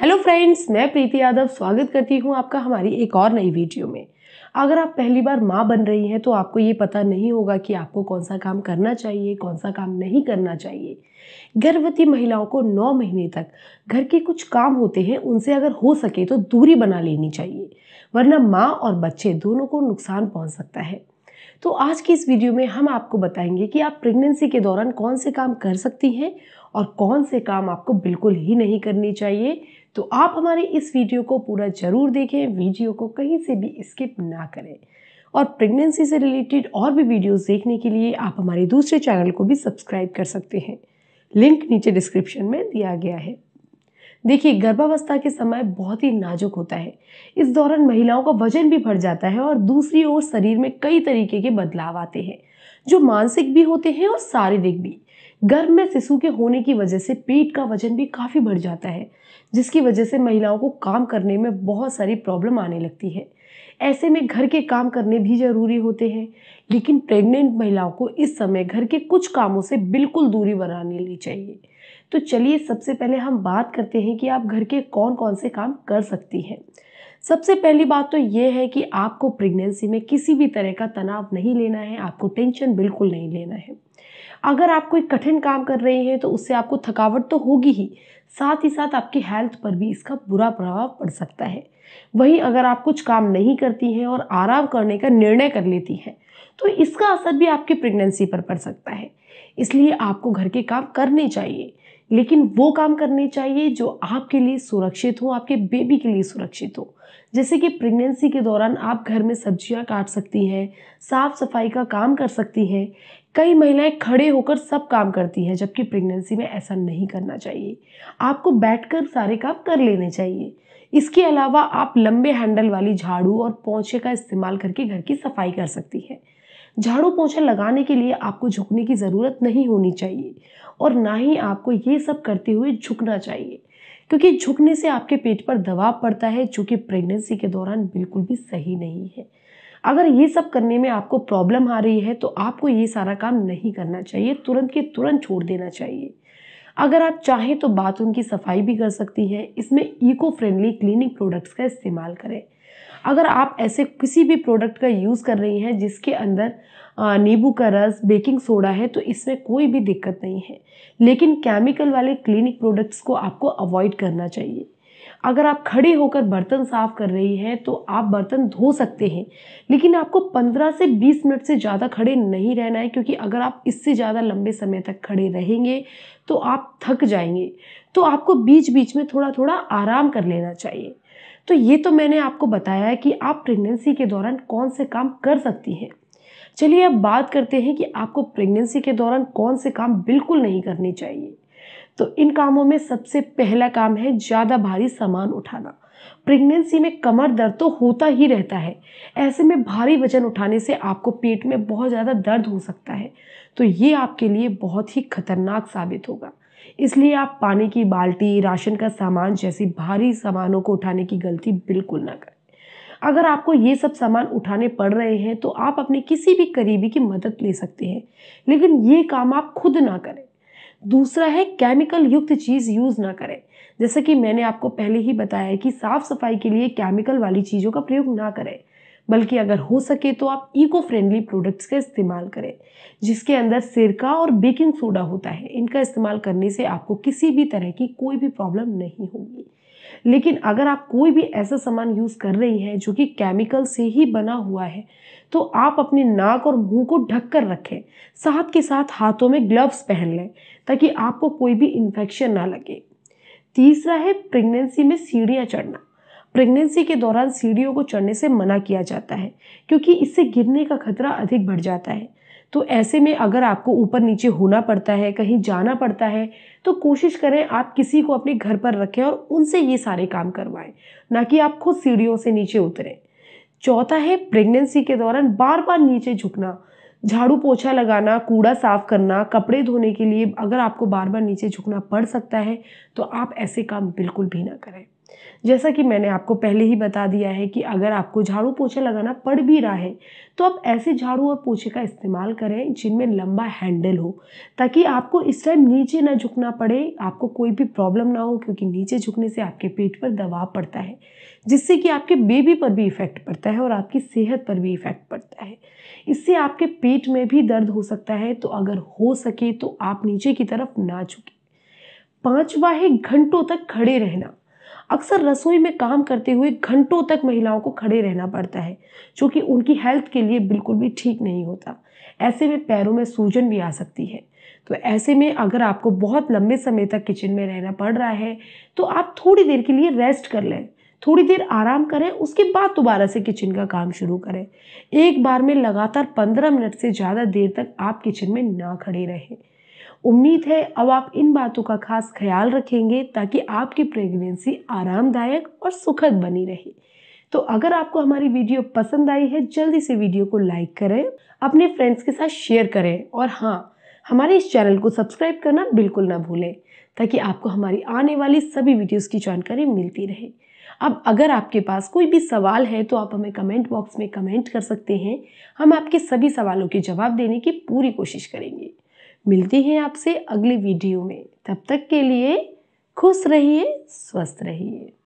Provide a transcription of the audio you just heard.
hello friends मैं प्रीति यादव स्वागत करती हूँ आपका हमारी एक और नई वीडियो में अगर आप पहली बार माँ बन रही हैं तो आपको ये पता नहीं होगा कि आपको कौन सा काम करना चाहिए कौन सा काम नहीं करना चाहिए गर्भवती महिलाओं को नौ महीने तक घर के कुछ काम होते हैं उनसे अगर हो सके तो दूरी बना लेनी चाहिए वरना माँ और बच्चे दोनों को नुकसान पहुँच सकता है तो आज की इस वीडियो में हम आपको बताएंगे कि आप प्रेगनेंसी के दौरान कौन से काम कर सकती हैं और कौन से काम आपको बिल्कुल ही नहीं करनी चाहिए तो आप हमारे इस वीडियो को पूरा ज़रूर देखें वीडियो को कहीं से भी स्किप ना करें और प्रेगनेंसी से रिलेटेड और भी वीडियोस देखने के लिए आप हमारे दूसरे चैनल को भी सब्सक्राइब कर सकते हैं लिंक नीचे डिस्क्रिप्शन में दिया गया है देखिए गर्भावस्था के समय बहुत ही नाजुक होता है इस दौरान महिलाओं का वजन भी बढ़ जाता है और दूसरी ओर शरीर में कई तरीके के बदलाव आते हैं जो मानसिक भी होते हैं और शारीरिक भी गर्भ में शिशु के होने की वजह से पेट का वजन भी काफ़ी बढ़ जाता है जिसकी वजह से महिलाओं को काम करने में बहुत सारी प्रॉब्लम आने लगती है ऐसे में घर के काम करने भी ज़रूरी होते हैं लेकिन प्रेग्नेंट महिलाओं को इस समय घर के कुछ कामों से बिल्कुल दूरी बनाने ली चाहिए तो चलिए सबसे पहले हम बात करते हैं कि आप घर के कौन कौन से काम कर सकती हैं सबसे पहली बात तो ये है कि आपको प्रेगनेंसी में किसी भी तरह का तनाव नहीं लेना है आपको टेंशन बिल्कुल नहीं लेना है अगर आप कोई कठिन काम कर रहे हैं तो उससे आपको थकावट तो होगी ही साथ ही साथ आपकी हेल्थ पर भी इसका बुरा प्रभाव पड़ सकता है वहीं अगर आप कुछ काम नहीं करती हैं और आराम करने का निर्णय कर लेती हैं तो इसका असर भी आपकी प्रेगनेंसी पर पड़ सकता है इसलिए आपको घर के काम करने चाहिए लेकिन वो काम करने चाहिए जो आपके लिए सुरक्षित हो आपके बेबी के लिए सुरक्षित हो जैसे कि प्रेगनेंसी के दौरान आप घर में सब्जियां काट सकती हैं साफ सफाई का काम कर सकती हैं कई महिलाएं खड़े होकर सब काम करती हैं जबकि प्रेगनेंसी में ऐसा नहीं करना चाहिए आपको बैठकर सारे काम कर लेने चाहिए इसके अलावा आप लंबे हैंडल वाली झाड़ू और पोंछे का इस्तेमाल करके घर की सफाई कर सकती हैं झाड़ू पोछा लगाने के लिए आपको झुकने की ज़रूरत नहीं होनी चाहिए और ना ही आपको ये सब करते हुए झुकना चाहिए क्योंकि झुकने से आपके पेट पर दबाव पड़ता है जो कि प्रेगनेंसी के दौरान बिल्कुल भी सही नहीं है अगर ये सब करने में आपको प्रॉब्लम आ रही है तो आपको ये सारा काम नहीं करना चाहिए तुरंत के तुरंत छोड़ देना चाहिए अगर आप चाहें तो बाथरूम की सफाई भी कर सकती हैं इसमें इको फ्रेंडली क्लीनिंग प्रोडक्ट्स का इस्तेमाल करें अगर आप ऐसे किसी भी प्रोडक्ट का यूज़ कर रही हैं जिसके अंदर नींबू का रस बेकिंग सोडा है तो इसमें कोई भी दिक्कत नहीं है लेकिन केमिकल वाले क्लिनिक प्रोडक्ट्स को आपको अवॉइड करना चाहिए अगर आप खड़े होकर बर्तन साफ कर रही हैं तो आप बर्तन धो सकते हैं लेकिन आपको 15 से 20 मिनट से ज़्यादा खड़े नहीं रहना है क्योंकि अगर आप इससे ज़्यादा लंबे समय तक खड़े रहेंगे तो आप थक जाएंगे तो आपको बीच बीच में थोड़ा थोड़ा आराम कर लेना चाहिए तो ये तो मैंने आपको बताया है कि आप प्रेगनेंसी के दौरान कौन से काम कर सकती हैं चलिए अब बात करते हैं कि आपको प्रेगनेंसी के दौरान कौन से काम बिल्कुल नहीं करने चाहिए तो इन कामों में सबसे पहला काम है ज़्यादा भारी सामान उठाना प्रेगनेंसी में कमर दर्द तो होता ही रहता है ऐसे में भारी वजन उठाने से आपको पेट में बहुत ज़्यादा दर्द हो सकता है तो ये आपके लिए बहुत ही खतरनाक साबित होगा इसलिए आप पानी की बाल्टी राशन का सामान जैसी भारी सामानों को उठाने की गलती बिल्कुल ना करें अगर आपको ये सब सामान उठाने पड़ रहे हैं तो आप अपने किसी भी करीबी की मदद ले सकते हैं लेकिन ये काम आप खुद ना करें दूसरा है केमिकल युक्त चीज़ यूज़ ना करें जैसे कि मैंने आपको पहले ही बताया है कि साफ़ सफाई के लिए केमिकल वाली चीज़ों का प्रयोग ना करें बल्कि अगर हो सके तो आप इको फ्रेंडली प्रोडक्ट्स का इस्तेमाल करें जिसके अंदर सिरका और बेकिंग सोडा होता है इनका इस्तेमाल करने से आपको किसी भी तरह की कोई भी प्रॉब्लम नहीं होगी लेकिन अगर आप कोई भी ऐसा सामान यूज़ कर रही हैं जो कि केमिकल से ही बना हुआ है तो आप अपने नाक और मुंह को ढक कर रखें साथ के साथ हाथों में ग्लव्स पहन लें ताकि आपको कोई भी इन्फेक्शन ना लगे तीसरा है प्रेगनेंसी में सीढ़ियाँ चढ़ना प्रेगनेंसी के दौरान सीढ़ियों को चढ़ने से मना किया जाता है क्योंकि इससे गिरने का खतरा अधिक बढ़ जाता है तो ऐसे में अगर आपको ऊपर नीचे होना पड़ता है कहीं जाना पड़ता है तो कोशिश करें आप किसी को अपने घर पर रखें और उनसे ये सारे काम करवाएं ना कि आप खुद सीढ़ियों से नीचे उतरें चौथा है प्रेगनेंसी के दौरान बार बार नीचे झुकना झाड़ू पोछा लगाना कूड़ा साफ करना कपड़े धोने के लिए अगर आपको बार बार नीचे झुकना पड़ सकता है तो आप ऐसे काम बिल्कुल भी ना करें जैसा कि मैंने आपको पहले ही बता दिया है कि अगर आपको झाड़ू पोछा लगाना पड़ भी रहा है तो आप ऐसे झाड़ू और पोछे का इस्तेमाल करें जिनमें लंबा हैंडल हो ताकि आपको इस टाइम नीचे ना झुकना पड़े आपको कोई भी प्रॉब्लम ना हो क्योंकि नीचे झुकने से आपके पेट पर दबाव पड़ता है जिससे कि आपके बेबी पर भी इफ़ेक्ट पड़ता है और आपकी सेहत पर भी इफ़ेक्ट पड़ता है इससे आपके पेट में भी दर्द हो सकता है तो अगर हो सके तो आप नीचे की तरफ ना झुकें पांचवा है घंटों तक खड़े रहना अक्सर रसोई में काम करते हुए घंटों तक महिलाओं को खड़े रहना पड़ता है जो कि उनकी हेल्थ के लिए बिल्कुल भी ठीक नहीं होता ऐसे में पैरों में सूजन भी आ सकती है तो ऐसे में अगर आपको बहुत लंबे समय तक किचन में रहना पड़ रहा है तो आप थोड़ी देर के लिए रेस्ट कर लें थोड़ी देर आराम करें उसके बाद दोबारा से किचन का काम शुरू करें एक बार में लगातार पंद्रह मिनट से ज़्यादा देर तक आप किचन में ना खड़े रहें उम्मीद है अब आप इन बातों का खास ख्याल रखेंगे ताकि आपकी प्रेगनेंसी आरामदायक और सुखद बनी रहे तो अगर आपको हमारी वीडियो पसंद आई है जल्दी से वीडियो को लाइक करें अपने फ्रेंड्स के साथ शेयर करें और हाँ हमारे इस चैनल को सब्सक्राइब करना बिल्कुल ना भूलें ताकि आपको हमारी आने वाली सभी वीडियोस की जानकारी मिलती रहे अब अगर आपके पास कोई भी सवाल है तो आप हमें कमेंट बॉक्स में कमेंट कर सकते हैं हम आपके सभी सवालों के जवाब देने की पूरी कोशिश करेंगे मिलते हैं आपसे अगले वीडियो में तब तक के लिए खुश रहिए स्वस्थ रहिए